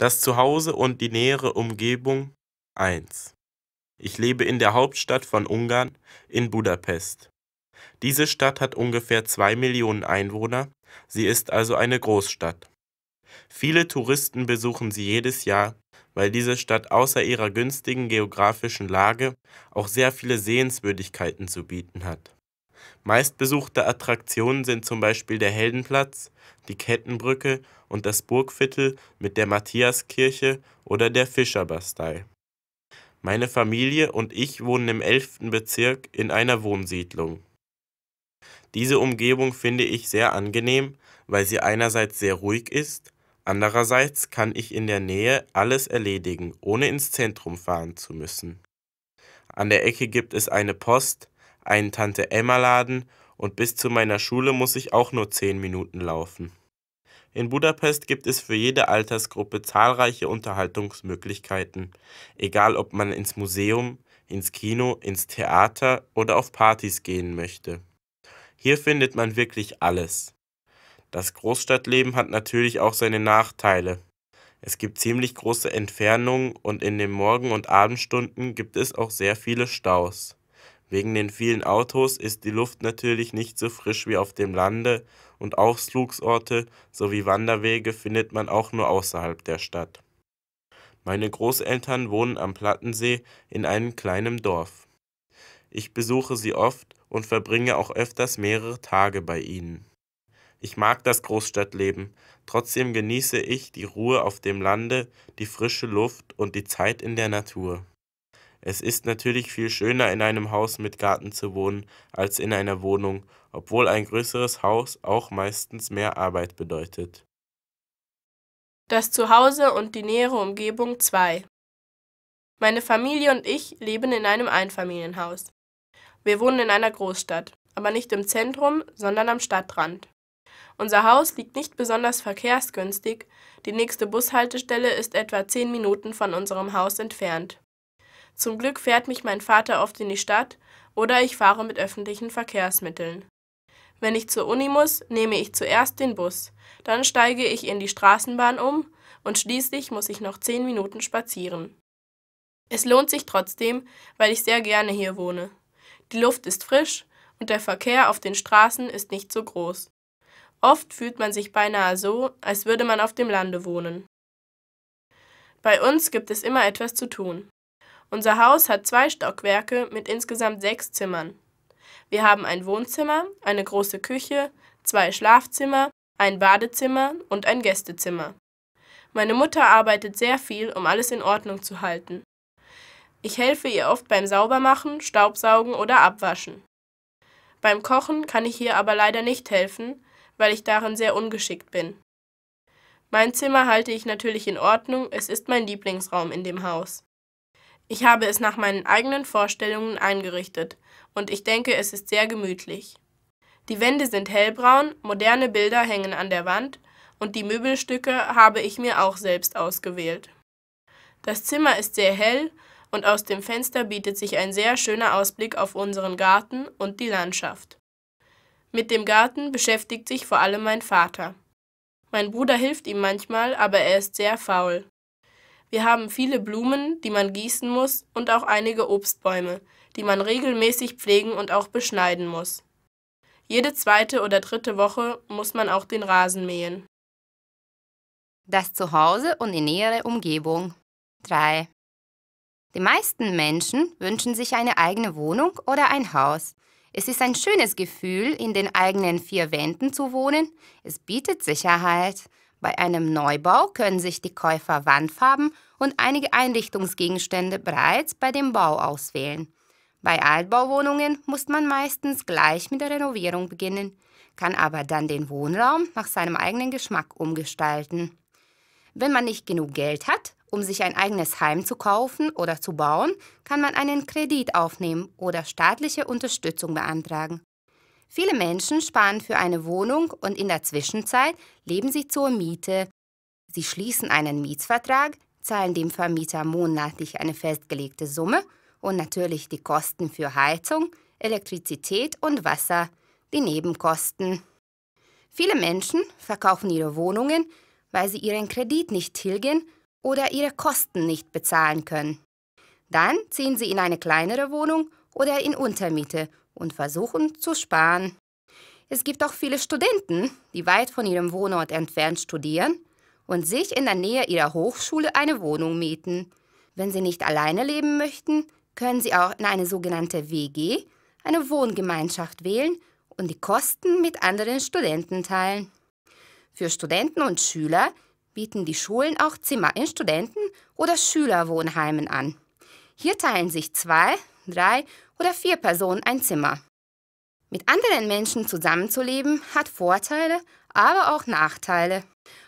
Das Zuhause und die nähere Umgebung 1. Ich lebe in der Hauptstadt von Ungarn, in Budapest. Diese Stadt hat ungefähr 2 Millionen Einwohner, sie ist also eine Großstadt. Viele Touristen besuchen sie jedes Jahr, weil diese Stadt außer ihrer günstigen geografischen Lage auch sehr viele Sehenswürdigkeiten zu bieten hat. Meistbesuchte Attraktionen sind zum Beispiel der Heldenplatz, die Kettenbrücke und das Burgviertel mit der Matthiaskirche oder der Fischerbastei. Meine Familie und ich wohnen im 11. Bezirk in einer Wohnsiedlung. Diese Umgebung finde ich sehr angenehm, weil sie einerseits sehr ruhig ist, andererseits kann ich in der Nähe alles erledigen, ohne ins Zentrum fahren zu müssen. An der Ecke gibt es eine Post, einen Tante-Emma-Laden und bis zu meiner Schule muss ich auch nur 10 Minuten laufen. In Budapest gibt es für jede Altersgruppe zahlreiche Unterhaltungsmöglichkeiten, egal ob man ins Museum, ins Kino, ins Theater oder auf Partys gehen möchte. Hier findet man wirklich alles. Das Großstadtleben hat natürlich auch seine Nachteile. Es gibt ziemlich große Entfernungen und in den Morgen- und Abendstunden gibt es auch sehr viele Staus. Wegen den vielen Autos ist die Luft natürlich nicht so frisch wie auf dem Lande und Ausflugsorte sowie Wanderwege findet man auch nur außerhalb der Stadt. Meine Großeltern wohnen am Plattensee in einem kleinen Dorf. Ich besuche sie oft und verbringe auch öfters mehrere Tage bei ihnen. Ich mag das Großstadtleben, trotzdem genieße ich die Ruhe auf dem Lande, die frische Luft und die Zeit in der Natur. Es ist natürlich viel schöner, in einem Haus mit Garten zu wohnen, als in einer Wohnung, obwohl ein größeres Haus auch meistens mehr Arbeit bedeutet. Das Zuhause und die nähere Umgebung 2 Meine Familie und ich leben in einem Einfamilienhaus. Wir wohnen in einer Großstadt, aber nicht im Zentrum, sondern am Stadtrand. Unser Haus liegt nicht besonders verkehrsgünstig, die nächste Bushaltestelle ist etwa zehn Minuten von unserem Haus entfernt. Zum Glück fährt mich mein Vater oft in die Stadt oder ich fahre mit öffentlichen Verkehrsmitteln. Wenn ich zur Uni muss, nehme ich zuerst den Bus, dann steige ich in die Straßenbahn um und schließlich muss ich noch zehn Minuten spazieren. Es lohnt sich trotzdem, weil ich sehr gerne hier wohne. Die Luft ist frisch und der Verkehr auf den Straßen ist nicht so groß. Oft fühlt man sich beinahe so, als würde man auf dem Lande wohnen. Bei uns gibt es immer etwas zu tun. Unser Haus hat zwei Stockwerke mit insgesamt sechs Zimmern. Wir haben ein Wohnzimmer, eine große Küche, zwei Schlafzimmer, ein Badezimmer und ein Gästezimmer. Meine Mutter arbeitet sehr viel, um alles in Ordnung zu halten. Ich helfe ihr oft beim Saubermachen, Staubsaugen oder Abwaschen. Beim Kochen kann ich ihr aber leider nicht helfen, weil ich darin sehr ungeschickt bin. Mein Zimmer halte ich natürlich in Ordnung, es ist mein Lieblingsraum in dem Haus. Ich habe es nach meinen eigenen Vorstellungen eingerichtet und ich denke, es ist sehr gemütlich. Die Wände sind hellbraun, moderne Bilder hängen an der Wand und die Möbelstücke habe ich mir auch selbst ausgewählt. Das Zimmer ist sehr hell und aus dem Fenster bietet sich ein sehr schöner Ausblick auf unseren Garten und die Landschaft. Mit dem Garten beschäftigt sich vor allem mein Vater. Mein Bruder hilft ihm manchmal, aber er ist sehr faul. Wir haben viele Blumen, die man gießen muss, und auch einige Obstbäume, die man regelmäßig pflegen und auch beschneiden muss. Jede zweite oder dritte Woche muss man auch den Rasen mähen. Das Zuhause und die nähere Umgebung. 3. Die meisten Menschen wünschen sich eine eigene Wohnung oder ein Haus. Es ist ein schönes Gefühl, in den eigenen vier Wänden zu wohnen. Es bietet Sicherheit bei einem Neubau können sich die Käufer Wandfarben und einige Einrichtungsgegenstände bereits bei dem Bau auswählen. Bei Altbauwohnungen muss man meistens gleich mit der Renovierung beginnen, kann aber dann den Wohnraum nach seinem eigenen Geschmack umgestalten. Wenn man nicht genug Geld hat, um sich ein eigenes Heim zu kaufen oder zu bauen, kann man einen Kredit aufnehmen oder staatliche Unterstützung beantragen. Viele Menschen sparen für eine Wohnung und in der Zwischenzeit leben sie zur Miete. Sie schließen einen Mietvertrag, zahlen dem Vermieter monatlich eine festgelegte Summe und natürlich die Kosten für Heizung, Elektrizität und Wasser, die Nebenkosten. Viele Menschen verkaufen ihre Wohnungen, weil sie ihren Kredit nicht tilgen oder ihre Kosten nicht bezahlen können. Dann ziehen sie in eine kleinere Wohnung oder in Untermiete und versuchen zu sparen. Es gibt auch viele Studenten, die weit von ihrem Wohnort entfernt studieren und sich in der Nähe ihrer Hochschule eine Wohnung mieten. Wenn sie nicht alleine leben möchten, können sie auch in eine sogenannte WG, eine Wohngemeinschaft wählen und die Kosten mit anderen Studenten teilen. Für Studenten und Schüler bieten die Schulen auch Zimmer in Studenten- oder Schülerwohnheimen an. Hier teilen sich zwei, drei oder vier Personen ein Zimmer. Mit anderen Menschen zusammenzuleben hat Vorteile, aber auch Nachteile.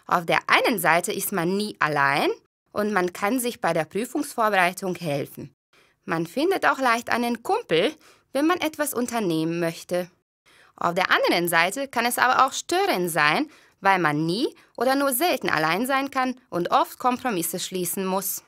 Auf der einen Seite ist man nie allein und man kann sich bei der Prüfungsvorbereitung helfen. Man findet auch leicht einen Kumpel, wenn man etwas unternehmen möchte. Auf der anderen Seite kann es aber auch störend sein, weil man nie oder nur selten allein sein kann und oft Kompromisse schließen muss.